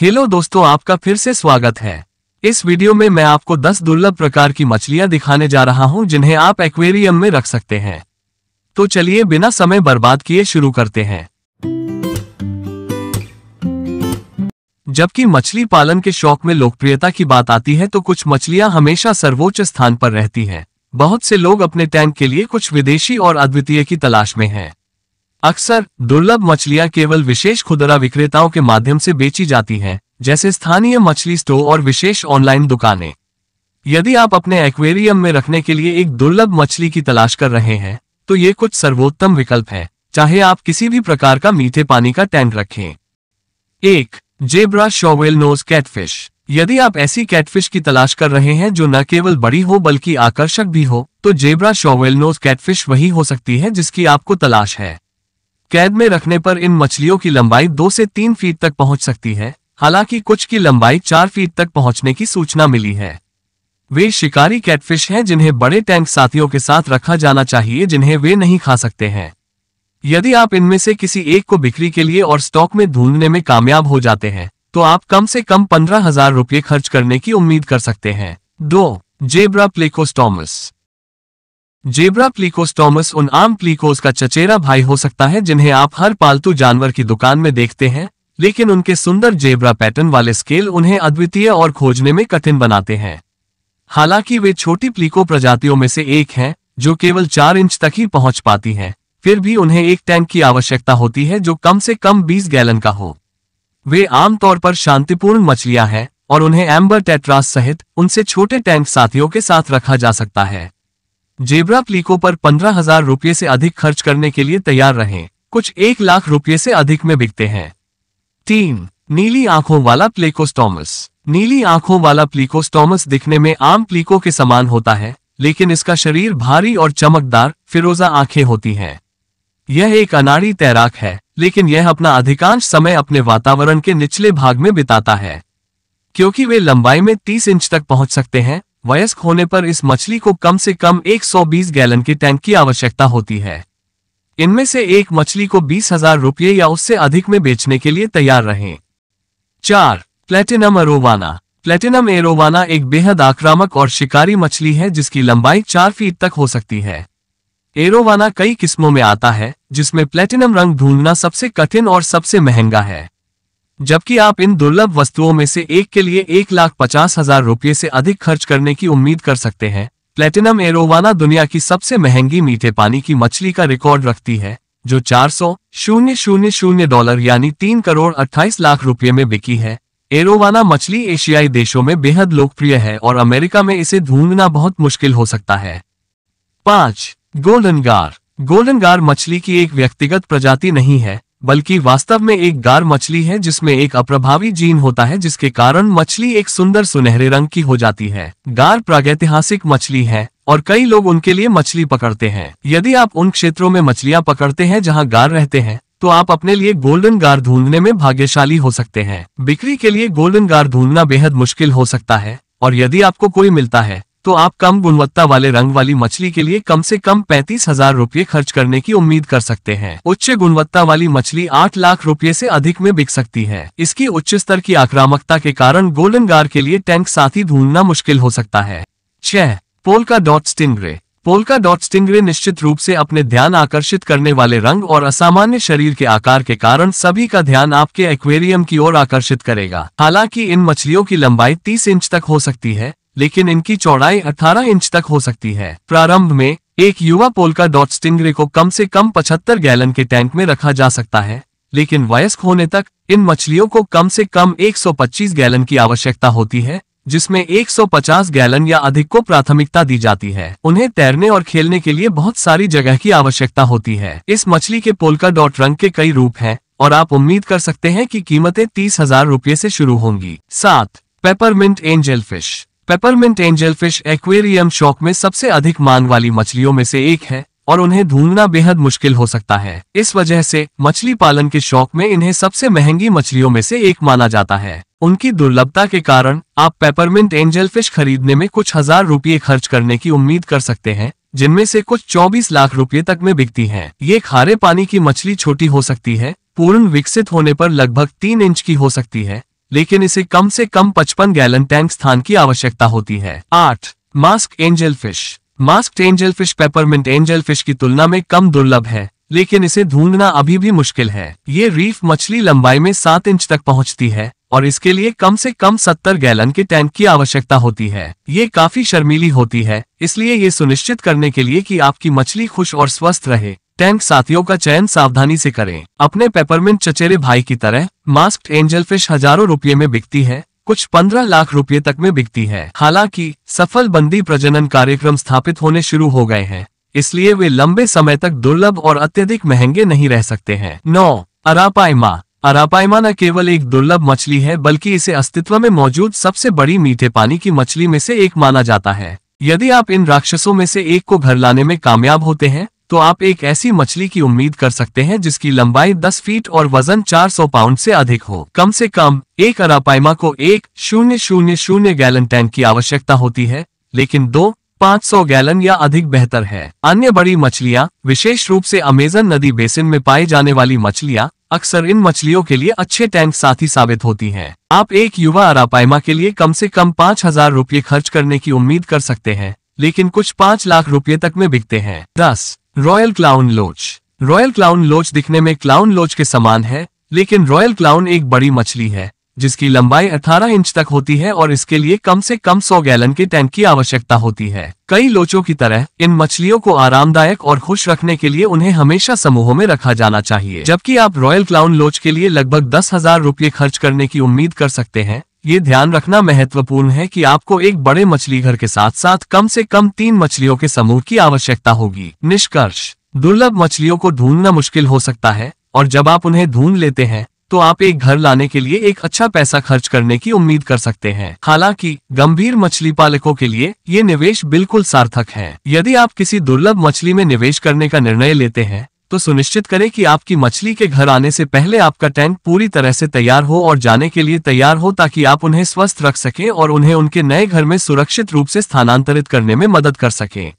Hello दोस्तों आपका फिर से स्वागत है इस वीडियो में मैं आपको 10 दुर्लभ प्रकार की मछलियां दिखाने जा रहा हूं जिन्हें आप एक्वेरियम में रख सकते हैं तो चलिए बिना समय बर्बाद किए शुरू करते हैं जबकि मछली पालन के शौक में लोकप्रियता की बात आती है तो कुछ मछलियां हमेशा सर्वोच्च स्थान पर रहती है बहुत से लोग अपने टैंक के लिए कुछ विदेशी और अद्वितीय की तलाश में है अक्सर दुर्लभ मछलियां केवल विशेष खुदरा विक्रेताओं के माध्यम से बेची जाती हैं जैसे स्थानीय मछली स्टोर और विशेष ऑनलाइन दुकानें यदि आप अपने एक्वेरियम में रखने के लिए एक दुर्लभ मछली की तलाश कर रहे हैं तो ये कुछ सर्वोत्तम विकल्प है चाहे आप किसी भी प्रकार का मीठे पानी का टैंक रखें एक जेब्रा शोवेल नोज कैटफिश यदि आप ऐसी कैटफिश की तलाश कर रहे हैं जो न केवल बड़ी हो बल्कि आकर्षक भी हो तो जेब्रा शोवेल नोज कैटफिश वही हो सकती है जिसकी आपको तलाश है कैद में रखने पर इन मछलियों की लंबाई दो से तीन फीट तक पहुंच सकती है हालांकि कुछ की लंबाई चार फीट तक पहुंचने की सूचना मिली है वे शिकारी कैटफिश हैं जिन्हें बड़े टैंक साथियों के साथ रखा जाना चाहिए जिन्हें वे नहीं खा सकते हैं यदि आप इनमें से किसी एक को बिक्री के लिए और स्टॉक में ढूंढने में कामयाब हो जाते हैं तो आप कम से कम पंद्रह हजार रुपये खर्च करने की उम्मीद कर सकते हैं दो जेब्रा प्लेकोस्टोमस प्लीकोस टॉमस उन आम प्लीकोस का चचेरा भाई हो सकता है जिन्हें आप हर पालतू जानवर की दुकान में देखते हैं लेकिन उनके सुंदर जेब्रा पैटर्न वाले स्केल उन्हें अद्वितीय और खोजने में कठिन बनाते हैं हालांकि वे छोटी प्लीको प्रजातियों में से एक हैं जो केवल चार इंच तक ही पहुंच पाती हैं फिर भी उन्हें एक टैंक की आवश्यकता होती है जो कम से कम 20 गैलन का हो वे आमतौर पर शांतिपूर्ण मछलियां हैं और उन्हें एम्बर टेट्रास सहित उनसे छोटे टैंक साथियों के साथ रखा जा सकता है जेबरा प्लीको पर पंद्रह हजार रुपये से अधिक खर्च करने के लिए तैयार रहें कुछ एक लाख रुपये से अधिक में बिकते हैं तीन नीली आंखों वाला प्लेकोस्टोमस नीली आंखों वाला प्लीकोस्टोमस दिखने में आम प्लीको के समान होता है लेकिन इसका शरीर भारी और चमकदार फिरोजा आंखें होती हैं यह एक अनाड़ी तैराक है लेकिन यह अपना अधिकांश समय अपने वातावरण के निचले भाग में बिताता है क्योंकि वे लंबाई में 30 इंच तक पहुंच सकते हैं वयस्क होने पर इस मछली को कम से कम 120 गैलन के टैंक की आवश्यकता होती है इनमें से एक मछली को बीस हजार रुपये या उससे अधिक में बेचने के लिए तैयार रहें चार प्लेटिनम अरोवाना प्लेटिनम एरोवाना एक बेहद आक्रामक और शिकारी मछली है जिसकी लंबाई चार फीट तक हो सकती है एरोवाना कई किस्मों में आता है जिसमें प्लेटिनम रंग ढूंढना सबसे कठिन और सबसे महंगा है जबकि आप इन दुर्लभ वस्तुओं में से एक के लिए एक लाख पचास हजार रुपये से अधिक खर्च करने की उम्मीद कर सकते हैं प्लेटिनम एरोवाना दुनिया की सबसे महंगी मीठे पानी की मछली का रिकॉर्ड रखती है जो चार सौ शून्य शून्य शून्य डॉलर यानी तीन करोड़ अट्ठाईस लाख रुपये में बिकी है एरोवाना मछली एशियाई देशों में बेहद लोकप्रिय है और अमेरिका में इसे ढूंढना बहुत मुश्किल हो सकता है पांच गोल्डन गार गोल्डन गार मछली की एक व्यक्तिगत प्रजाति नहीं है बल्कि वास्तव में एक गार मछली है जिसमें एक अप्रभावी जीन होता है जिसके कारण मछली एक सुंदर सुनहरे रंग की हो जाती है गार प्रागैतिहासिक मछली है और कई लोग उनके लिए मछली पकड़ते हैं यदि आप उन क्षेत्रों में मछलियां पकड़ते हैं जहां गार रहते हैं तो आप अपने लिए गोल्डन गार ढूंढने में भाग्यशाली हो सकते हैं बिक्री के लिए गोल्डन गार ढूंढना बेहद मुश्किल हो सकता है और यदि आपको कोई मिलता है तो आप कम गुणवत्ता वाले रंग वाली मछली के लिए कम से कम पैंतीस हजार रूपए खर्च करने की उम्मीद कर सकते हैं उच्च गुणवत्ता वाली मछली आठ लाख रूपए से अधिक में बिक सकती है इसकी उच्च स्तर की आक्रामकता के कारण गोल्डन गार के लिए टैंक साथी ढूंढना मुश्किल हो सकता है छह polka dot stingray polka dot stingray निश्चित रूप से अपने ध्यान आकर्षित करने वाले रंग और असामान्य शरीर के आकार के कारण सभी का ध्यान आपके एक्वेरियम की ओर आकर्षित करेगा हालांकि इन मछलियों की लंबाई 30 इंच तक हो सकती है लेकिन इनकी चौड़ाई 18 इंच तक हो सकती है प्रारंभ में एक युवा पोलका डॉट स्टिंगरे को कम से कम 75 गैलन के टैंक में रखा जा सकता है लेकिन वयस्क होने तक इन मछलियों को कम से कम 125 गैलन की आवश्यकता होती है जिसमें 150 गैलन या अधिक को प्राथमिकता दी जाती है उन्हें तैरने और खेलने के लिए बहुत सारी जगह की आवश्यकता होती है इस मछली के पोलका डॉट रंग के कई रूप है और आप उम्मीद कर सकते हैं कि कीमतें तीस हजार रूपए ऐसी शुरू होंगी सात peppermint angel fish peppermint fish aquarium शौक में सबसे अधिक मांग वाली मछलियों में से एक है और उन्हें ढूंढना बेहद मुश्किल हो सकता है इस वजह से मछली पालन के शौक में इन्हें सबसे महंगी मछलियों में से एक माना जाता है उनकी दुर्लभता के कारण आप पेपरमिंट एंजल फिश खरीदने में कुछ हजार रुपए खर्च करने की उम्मीद कर सकते हैं जिनमें से कुछ 24 लाख रुपए तक में बिकती हैं। ये खारे पानी की मछली छोटी हो सकती है पूर्ण विकसित होने पर लगभग तीन इंच की हो सकती है लेकिन इसे कम से कम 55 गैलन टैंक स्थान की आवश्यकता होती है आठ mask angel fish mask angel fish peppermint angel fish की तुलना में कम दुर्लभ है लेकिन इसे ढूंढना अभी भी मुश्किल है ये रीफ मछली लंबाई में सात इंच तक पहुंचती है और इसके लिए कम से कम सत्तर गैलन के टैंक की आवश्यकता होती है ये काफी शर्मीली होती है इसलिए ये सुनिश्चित करने के लिए कि आपकी मछली खुश और स्वस्थ रहे टैंक साथियों का चयन सावधानी से करें अपने पेपरमिंट चचेरे भाई की तरह मास्क एंजल फिश हजारों रुपये में बिकती है कुछ पंद्रह लाख रुपये तक में बिकती है हालांकि सफल बंदी प्रजनन कार्यक्रम स्थापित होने शुरू हो गए हैं इसलिए वे लंबे समय तक दुर्लभ और अत्यधिक महंगे नहीं रह सकते हैं नौ अरापाइमा अरापाइमा न केवल एक दुर्लभ मछली है बल्कि इसे अस्तित्व में मौजूद सबसे बड़ी मीठे पानी की मछली में से एक माना जाता है यदि आप इन राक्षसों में से एक को घर लाने में कामयाब होते हैं तो आप एक ऐसी मछली की उम्मीद कर सकते हैं जिसकी लंबाई 10 फीट और वजन 400 पाउंड से अधिक हो कम से कम एक अरापाइमा को एक शून्य शून्य शून्य गैलन टैंक की आवश्यकता होती है लेकिन दो 500 गैलन या अधिक बेहतर है अन्य बड़ी मछलियाँ विशेष रूप से अमेजन नदी बेसिन में पाई जाने वाली मछलियाँ अक्सर इन मछलियों के लिए अच्छे टैंक साथी साबित होती हैं। आप एक युवा अरापाइमा के लिए कम से कम पाँच हजार रूपए खर्च करने की उम्मीद कर सकते हैं लेकिन कुछ पाँच लाख रुपए तक में बिकते हैं दस royal clown loach royal clown loach दिखने में क्लाउन लोच के समान है लेकिन रॉयल क्लाउन एक बड़ी मछली है जिसकी लंबाई 18 इंच तक होती है और इसके लिए कम से कम 100 गैलन के टैंक की आवश्यकता होती है कई लोचों की तरह इन मछलियों को आरामदायक और खुश रखने के लिए उन्हें हमेशा समूहों में रखा जाना चाहिए जबकि आप रॉयल क्लाउन लोच के लिए लगभग दस हजार रूपए खर्च करने की उम्मीद कर सकते हैं ये ध्यान रखना महत्वपूर्ण है कि आपको एक बड़े मछली घर के साथ साथ कम से कम तीन मछलियों के समूह की आवश्यकता होगी निष्कर्ष दुर्लभ मछलियों को ढूंढना मुश्किल हो सकता है और जब आप उन्हें ढूंढ लेते हैं तो आप एक घर लाने के लिए एक अच्छा पैसा खर्च करने की उम्मीद कर सकते हैं हालांकि गंभीर मछली पालकों के लिए ये निवेश बिल्कुल सार्थक है यदि आप किसी दुर्लभ मछली में निवेश करने का निर्णय लेते हैं तो सुनिश्चित करें कि आपकी मछली के घर आने से पहले आपका टैंक पूरी तरह से तैयार हो और जाने के लिए तैयार हो ताकि आप उन्हें स्वस्थ रख सकें और उन्हें उनके नए घर में सुरक्षित रूप से स्थानांतरित करने में मदद कर सकें